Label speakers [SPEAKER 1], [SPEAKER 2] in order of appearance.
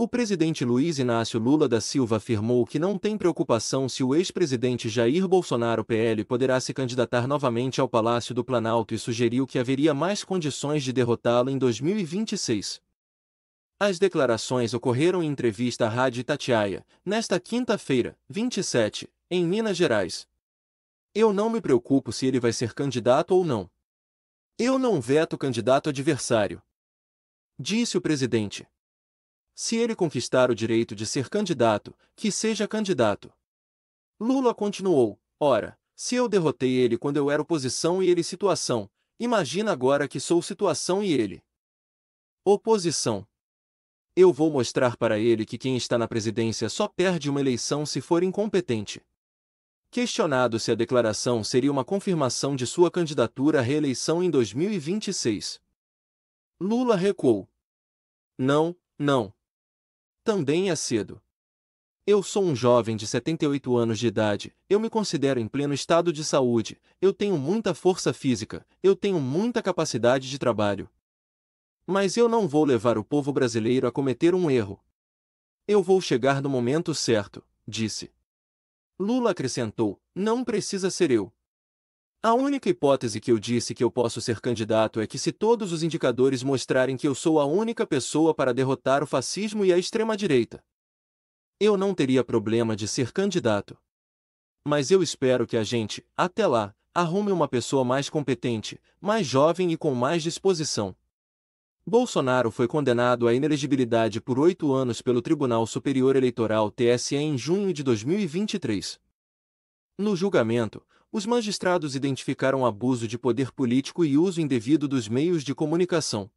[SPEAKER 1] O presidente Luiz Inácio Lula da Silva afirmou que não tem preocupação se o ex-presidente Jair Bolsonaro PL poderá se candidatar novamente ao Palácio do Planalto e sugeriu que haveria mais condições de derrotá-lo em 2026. As declarações ocorreram em entrevista à Rádio Itatiaia, nesta quinta-feira, 27, em Minas Gerais. Eu não me preocupo se ele vai ser candidato ou não. Eu não veto candidato adversário. Disse o presidente. Se ele conquistar o direito de ser candidato, que seja candidato. Lula continuou: Ora, se eu derrotei ele quando eu era oposição e ele situação, imagina agora que sou situação e ele. Oposição. Eu vou mostrar para ele que quem está na presidência só perde uma eleição se for incompetente. Questionado se a declaração seria uma confirmação de sua candidatura à reeleição em 2026, Lula recuou. Não, não, também é cedo. Eu sou um jovem de 78 anos de idade, eu me considero em pleno estado de saúde, eu tenho muita força física, eu tenho muita capacidade de trabalho. Mas eu não vou levar o povo brasileiro a cometer um erro. Eu vou chegar no momento certo, disse. Lula acrescentou: não precisa ser eu. A única hipótese que eu disse que eu posso ser candidato é que se todos os indicadores mostrarem que eu sou a única pessoa para derrotar o fascismo e a extrema-direita. Eu não teria problema de ser candidato. Mas eu espero que a gente, até lá, arrume uma pessoa mais competente, mais jovem e com mais disposição. Bolsonaro foi condenado à inelegibilidade por oito anos pelo Tribunal Superior Eleitoral TSE em junho de 2023. No julgamento, os magistrados identificaram abuso de poder político e uso indevido dos meios de comunicação,